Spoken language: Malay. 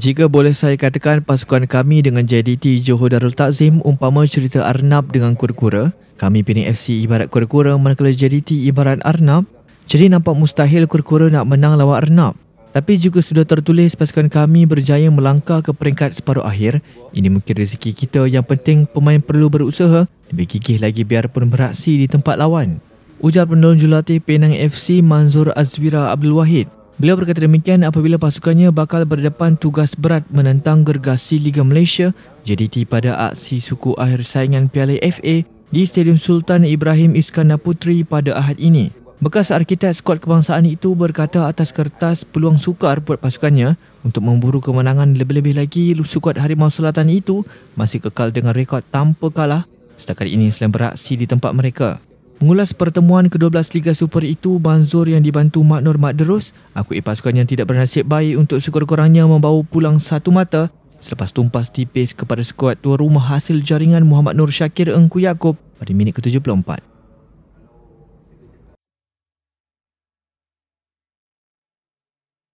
Jika boleh saya katakan pasukan kami dengan JDT Johor Darul Takzim umpama cerita Arnab dengan Kura-Kura, kami pilih FC ibarat Kura-Kura manakala JDT ibarat Arnab, jadi nampak mustahil Kura-Kura nak menang lawan Arnab. Tapi juga sudah tertulis pasukan kami berjaya melangkah ke peringkat separuh akhir. Ini mungkin rezeki kita yang penting pemain perlu berusaha lebih gigih lagi biarpun beraksi di tempat lawan. Ujar penolong jurulatih Penang FC Manzur Azwira Abdul Wahid. Beliau berkata demikian apabila pasukannya bakal berdepan tugas berat menentang gergasi Liga Malaysia JDT pada aksi suku akhir saingan Piala FA di Stadium Sultan Ibrahim Iskandar Putri pada Ahad ini. Bekas arkitek skuad kebangsaan itu berkata atas kertas peluang sukar buat pasukannya untuk memburu kemenangan lebih-lebih lagi skuad Harimau Selatan itu masih kekal dengan rekod tanpa kalah setakat ini selain beraksi di tempat mereka. Mengulas pertemuan ke-12 Liga Super itu, Manzur yang dibantu Mak Nur Mak Derus, akui pasukan yang tidak bernasib baik untuk sekurang-kurangnya membawa pulang satu mata selepas tumpas tipis kepada skuad tuan rumah hasil jaringan Muhammad Nur Syakir Engku Yaakob pada minit ke-74.